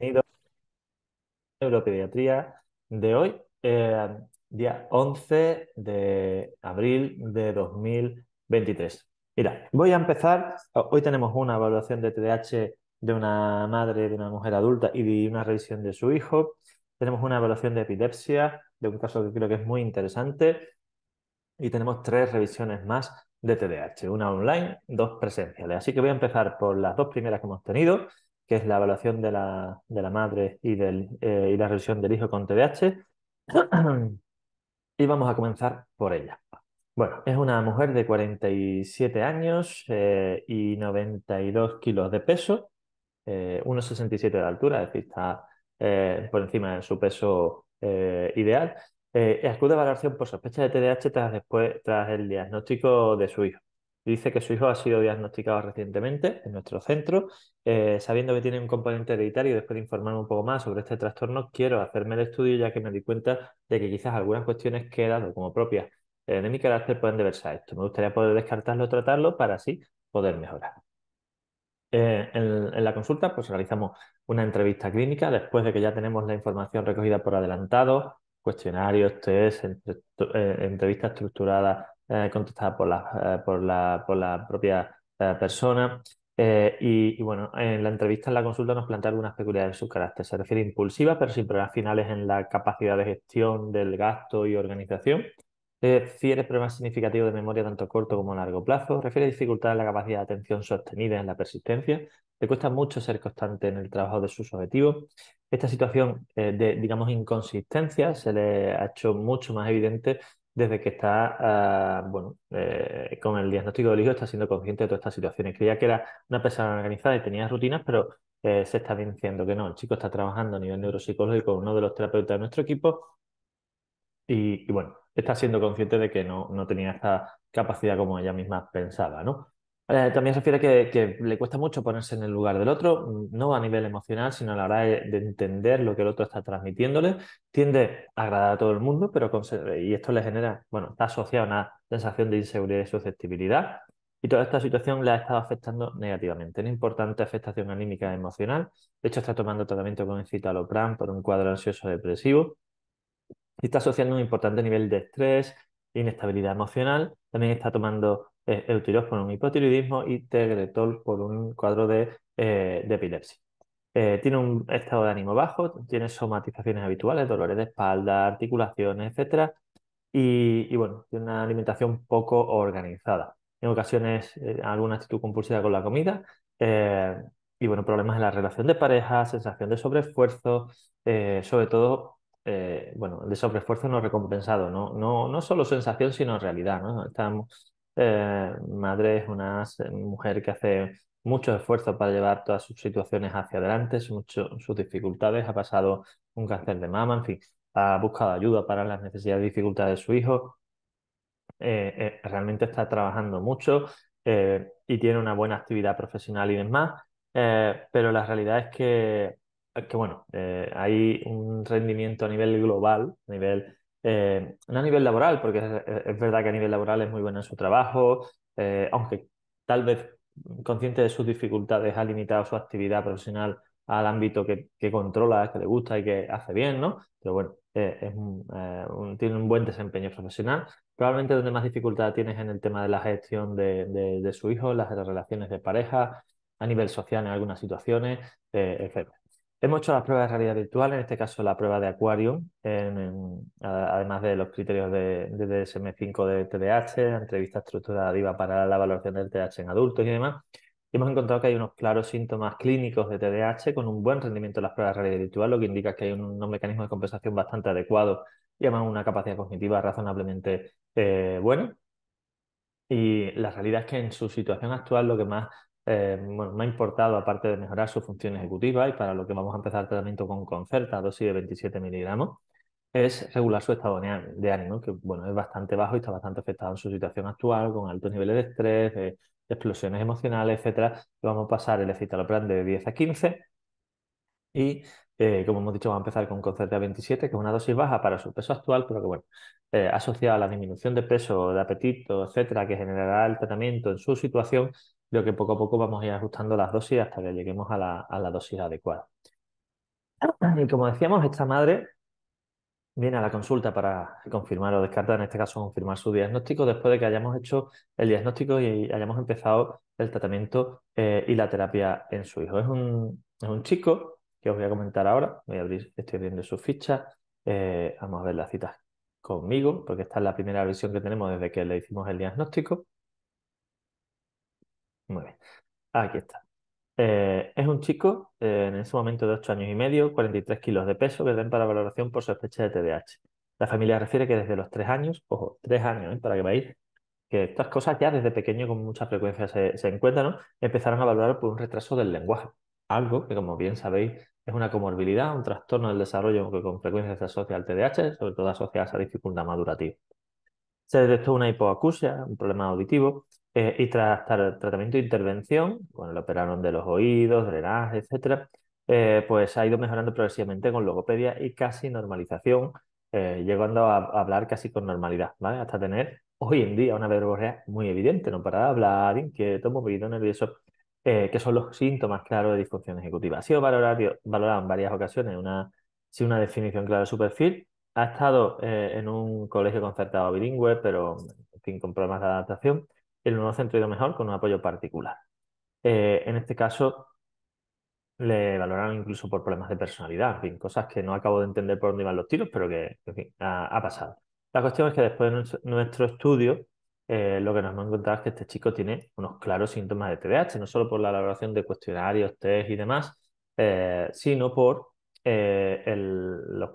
Bienvenidos a de hoy, eh, día 11 de abril de 2023. Mira, voy a empezar. Oh, hoy tenemos una evaluación de TDAH de una madre, de una mujer adulta y de una revisión de su hijo. Tenemos una evaluación de epilepsia, de un caso que creo que es muy interesante. Y tenemos tres revisiones más de TDAH, una online, dos presenciales. Así que voy a empezar por las dos primeras que hemos tenido que es la evaluación de la, de la madre y, eh, y la revisión del hijo con TDAH. y vamos a comenzar por ella. Bueno, es una mujer de 47 años eh, y 92 kilos de peso, 1,67 eh, de altura, es decir, está por encima de su peso ideal. acude a valoración por sospecha de TDAH después, tras el diagnóstico de su hijo dice que su hijo ha sido diagnosticado recientemente en nuestro centro. Eh, sabiendo que tiene un componente hereditario, después de informarme un poco más sobre este trastorno, quiero hacerme el estudio ya que me di cuenta de que quizás algunas cuestiones que he dado como propias eh, de mi carácter pueden deberse a esto. Me gustaría poder descartarlo, tratarlo para así poder mejorar. Eh, en, la consulta pues realizamos una entrevista clínica después de que ya tenemos la información recogida por adelantado, cuestionarios, test, entrevistas estructuradas... entrevista estructurada eh, contestada por la, eh, por por la propia eh, persona. y, bueno, en la entrevista, en la consulta, nos plantea algunas peculiaridades de su carácter. Se refiere a impulsiva, pero sin problemas finales en la capacidad de gestión del gasto y organización. Refiere problemas significativos de memoria tanto a corto como a largo plazo. Refiere dificultad en la capacidad de atención sostenida, en la persistencia. Le cuesta mucho ser constante en el trabajo de sus objetivos. Esta situación de, digamos, inconsistencia se le ha hecho mucho más evidente desde que está, ah, bueno, eh, con el diagnóstico del hijo está siendo consciente de todas estas situaciones. Creía que era una persona organizada y tenía rutinas, pero eh, se está diciendo que no, el chico está trabajando a nivel neuropsicológico con uno de los terapeutas de nuestro equipo y, bueno, está siendo consciente de que no, no tenía esta capacidad como ella misma pensaba, ¿no? también se refiere que, le cuesta mucho ponerse en el lugar del otro, mm, no a nivel emocional, sino a la hora de, entender lo que el otro está transmitiéndole. Tiende a agradar a todo el mundo, pero y esto le genera, bueno, está asociado a una sensación de inseguridad y susceptibilidad. Y toda esta situación le ha estado afectando negativamente. Una importante afectación anímica emocional. De hecho, está tomando tratamiento con citalopram por un cuadro ansioso depresivo. Y está asociando un importante nivel de estrés, inestabilidad emocional. También está tomando tiroides por un hipotiroidismo y tegretol por un cuadro de, eh, epilepsia. Eh, tiene un estado de ánimo bajo, tiene somatizaciones habituales, dolores de espalda, articulaciones, etc. Y, bueno, tiene una alimentación poco organizada. En ocasiones eh, alguna actitud compulsiva con la comida. y bueno, problemas en la relación de pareja, sensación de sobreesfuerzo, sobre todo bueno, de sobreesfuerzo no recompensado, ¿no? No, no solo sensación, sino realidad, ¿no? Estamos eh, madre es una mujer que hace muchos esfuerzos para llevar todas sus situaciones hacia adelante, sus dificultades, ha pasado un cáncer de mama, en fin, ha buscado ayuda para las necesidades y dificultades de su hijo. Eh, eh, realmente está trabajando mucho y tiene una buena actividad profesional y demás, pero la realidad es que, que bueno, hay un rendimiento a nivel global, a nivel eh, no a nivel laboral, porque es, verdad que a nivel laboral es muy bueno en su trabajo, eh, aunque tal vez consciente de sus dificultades ha limitado su actividad profesional al ámbito que, controla, que le gusta y que hace bien, ¿no? Pero bueno, eh, tiene un buen desempeño profesional. Probablemente donde más dificultad tienes en el tema de la gestión de, de su hijo, las relaciones de pareja, a nivel social en algunas situaciones, etc. Hemos hecho las pruebas de realidad virtual, en este caso la prueba de Aquarium, además de los criterios de, DSM5 de TDAH, entrevista estructurada para la valoración del TDAH en adultos y demás. hemos encontrado que hay unos claros síntomas clínicos de TDAH con un buen rendimiento en las pruebas de realidad virtual, lo que indica que hay unos mecanismos de compensación bastante adecuado y además una capacidad cognitiva razonablemente eh, buena. Y la realidad es que en su situación actual lo que más eh, bueno, no ha importado, aparte de mejorar su función ejecutiva y para lo que vamos a empezar el tratamiento con Concerta, dosis de 27 miligramos, es regular su estado de ánimo, que bueno, es bastante bajo y está bastante afectado en su situación actual, con altos niveles de estrés, de explosiones emocionales, etcétera. Vamos a pasar el escitalopram de 10 a 15 y eh, como hemos dicho, va a empezar con de 27, que es una dosis baja para su peso actual, pero que bueno, eh, asociada a la disminución de peso, de apetito, etcétera, que generará el tratamiento en su situación, lo que poco a poco vamos a ir ajustando las dosis hasta que lleguemos a la, dosis adecuada. Y como decíamos, esta madre viene a la consulta para confirmar o descartar, en este caso confirmar su diagnóstico, después de que hayamos hecho el diagnóstico y hayamos empezado el tratamiento eh, y la terapia en su hijo. Es es un chico que os voy a comentar ahora. Voy a abrir, estoy abriendo su ficha, eh, vamos a ver las citas conmigo, porque esta es la primera versión que tenemos desde que le hicimos el diagnóstico. Muy bien. Aquí está. Eh, es un chico eh, en ese momento de 8 años y medio, 43 kilos de peso que den para valoración por sospecha de TDAH. La familia refiere que desde los 3 años, ojo, 3 años, para que veáis, que estas cosas ya desde pequeño con mucha frecuencia se, encuentran, empezaron a valorar por un retraso del lenguaje algo que, como bien sabéis, es una comorbilidad, un trastorno del desarrollo que con frecuencia se asocia al TDAH, sobre todo asociada a esa dificultad madurativa. Se detectó una hipoacusia, un problema auditivo, eh, y tras tratamiento e intervención, bueno, lo operaron de los oídos, drenaje, etc., eh, pues ha ido mejorando progresivamente con logopedia y casi normalización, eh, llegando a, hablar casi con normalidad, ¿vale? Hasta tener hoy en día una verborrea muy evidente, no para hablar, inquieto, movido, nervioso, eh, que son los síntomas claros de disfunción ejecutiva? Ha sido valorado, valorado en varias ocasiones, una, sin una definición clara de su perfil. Ha estado eh, en un colegio concertado bilingüe, pero sin con problemas de adaptación. el nuevo centro ido mejor con un apoyo particular. Eh, en este caso, le valoraron incluso por problemas de personalidad, cosas que no acabo de entender por dónde iban los tiros, pero que, ha pasado. La cuestión es que después de nuestro estudio, eh, lo que nos hemos encontrado es que este chico tiene unos claros síntomas de TDAH, no solo por la elaboración de cuestionarios, test y demás, eh, sino por eh, los,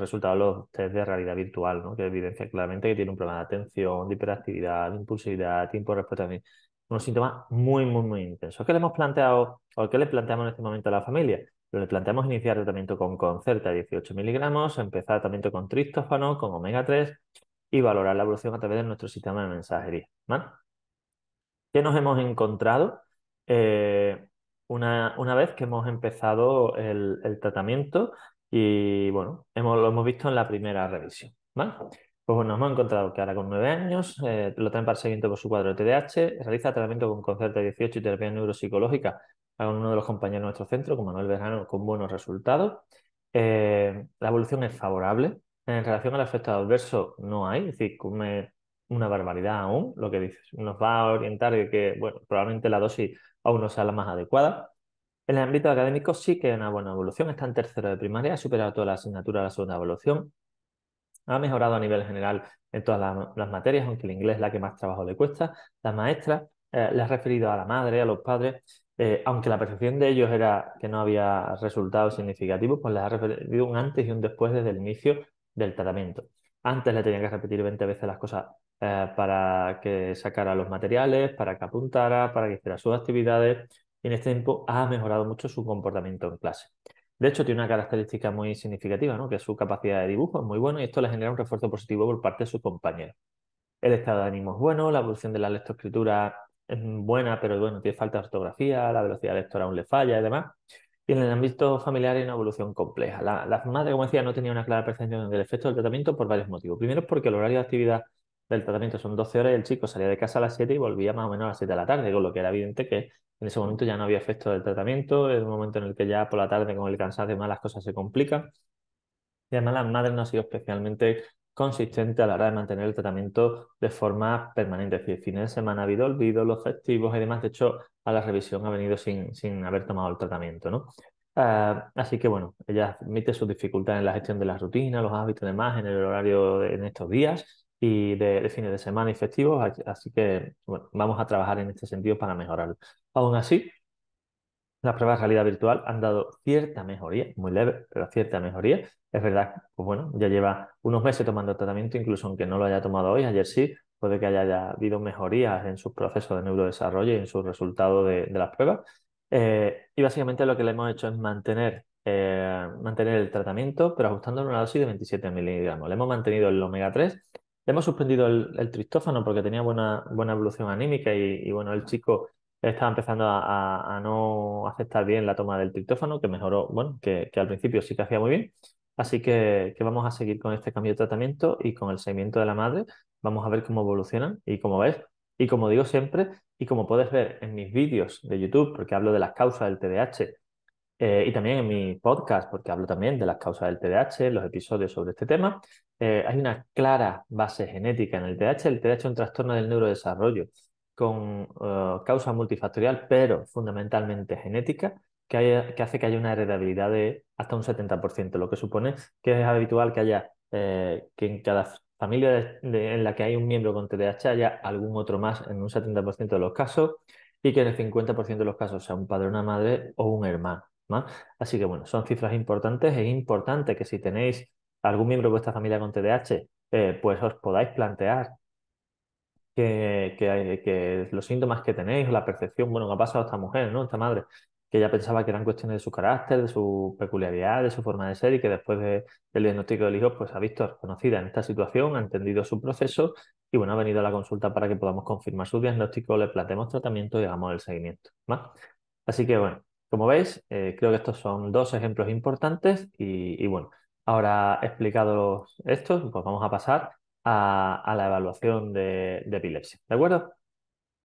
resultados de los test de realidad virtual, que evidencia claramente que tiene un problema de atención, de hiperactividad, de impulsividad, tiempo de respuesta, también unos síntomas muy, muy, muy intensos. ¿Qué le hemos planteado o qué le planteamos en este momento a la familia? Pues le planteamos iniciar tratamiento con Concerta 18 miligramos, empezar tratamiento con tristófano, con omega 3 y valorar la evolución a través de nuestro sistema de mensajería. ¿vale? ¿Qué nos hemos encontrado? Eh, una, una, vez que hemos empezado el, tratamiento y bueno, hemos, lo hemos visto en la primera revisión. ¿vale? Pues bueno, hemos encontrado que ahora con nueve años eh, lo traen para el seguimiento por su cuadro de TDAH, realiza tratamiento con concepto de 18 y terapia neuropsicológica a uno de los compañeros de nuestro centro, como Manuel Verano, con buenos resultados. Eh, la evolución es favorable, en relación al efecto adverso, no hay, es decir, come una barbaridad aún, lo que dices, nos va a orientar de que, bueno, probablemente la dosis aún no sea la más adecuada. En el ámbito académico sí que hay una buena evolución, está en tercero de primaria, ha superado toda la asignatura de la segunda evolución, ha mejorado a nivel general en todas las, materias, aunque el inglés es la que más trabajo le cuesta. La maestra eh, le ha referido a la madre, a los padres, eh, aunque la percepción de ellos era que no había resultados significativos, pues les ha referido un antes y un después desde el inicio del tratamiento. Antes le tenían que repetir 20 veces las cosas eh, para que sacara los materiales, para que apuntara, para que hiciera sus actividades. Y en este tiempo ha mejorado mucho su comportamiento en clase. De hecho, tiene una característica muy significativa, ¿no? que es su capacidad de dibujo es muy buena y esto le genera un refuerzo positivo por parte de sus compañeros. El estado de ánimo es bueno, la evolución de la lectoescritura es buena, pero bueno, tiene falta de ortografía, la velocidad lectora aún le falla y demás. Y en el ámbito familiar hay una evolución compleja. La, madres, madre, como decía, no tenía una clara percepción del efecto del tratamiento por varios motivos. Primero, es porque el horario de actividad del tratamiento son 12 horas y el chico salía de casa a las 7 y volvía más o menos a las 7 de la tarde, con lo que era evidente que en ese momento ya no había efecto del tratamiento, es un momento en el que ya por la tarde con el cansancio y demás las cosas se complican. Y además las madres no ha sido especialmente consistente a la hora de mantener el tratamiento de forma permanente. Es decir, fines de semana ha habido olvidos, los festivos y demás. De hecho, a la revisión ha venido sin, sin haber tomado el tratamiento, ¿no? Ah, así que bueno, ella admite sus dificultades en la gestión de la rutina, los hábitos y demás, en el horario en estos días y de, fines de semana y festivos. Así que bueno, vamos a trabajar en este sentido para mejorarlo. Aún así, las pruebas de realidad virtual han dado cierta mejoría, muy leve, pero cierta mejoría. Es verdad, pues bueno, ya lleva unos meses tomando tratamiento, incluso aunque no lo haya tomado hoy, ayer sí, puede que haya, habido mejorías en sus procesos de neurodesarrollo y en sus resultados de, las pruebas. Eh, y básicamente lo que le hemos hecho es mantener, eh, mantener el tratamiento, pero ajustándolo a una dosis de 27 miligramos. Le hemos mantenido el omega 3, le hemos suspendido el, tristófano porque tenía buena, buena evolución anímica y, y bueno, el chico estaba empezando a, no aceptar bien la toma del triptófano, que mejoró, bueno, que, al principio sí que hacía muy bien. Así que, vamos a seguir con este cambio de tratamiento y con el seguimiento de la madre. Vamos a ver cómo evolucionan y cómo ves. Y como digo siempre, y como puedes ver en mis vídeos de YouTube, porque hablo de las causas del TDAH, eh, y también en mi podcast, porque hablo también de las causas del TDAH, los episodios sobre este tema, eh, hay una clara base genética en el TDAH. El TDAH es un trastorno del neurodesarrollo con eh, causa multifactorial, pero fundamentalmente genética, que, que, hace que haya una heredabilidad de hasta un 70%, lo que supone que es habitual que haya, eh, que en cada familia en la que hay un miembro con TDAH haya algún otro más en un 70% de los casos y que en el 50% de los casos sea un padre, una madre o un hermano. Así que bueno, son cifras importantes. Es importante que si tenéis algún miembro de vuestra familia con TDAH, eh, pues os podáis plantear que, los síntomas que tenéis la percepción, bueno, que ha pasado esta mujer, ¿no? Esta madre, que ya pensaba que eran cuestiones de su carácter, de su peculiaridad, de su forma de ser y que después del diagnóstico del hijo, pues ha visto reconocida en esta situación, ha entendido su proceso y bueno, ha venido a la consulta para que podamos confirmar su diagnóstico, le planteemos tratamiento y hagamos el seguimiento. Así que bueno, como veis, eh, creo que estos son dos ejemplos importantes y, y bueno, ahora explicados estos, pues vamos a pasar a, a la evaluación de, de epilepsia. ¿De acuerdo?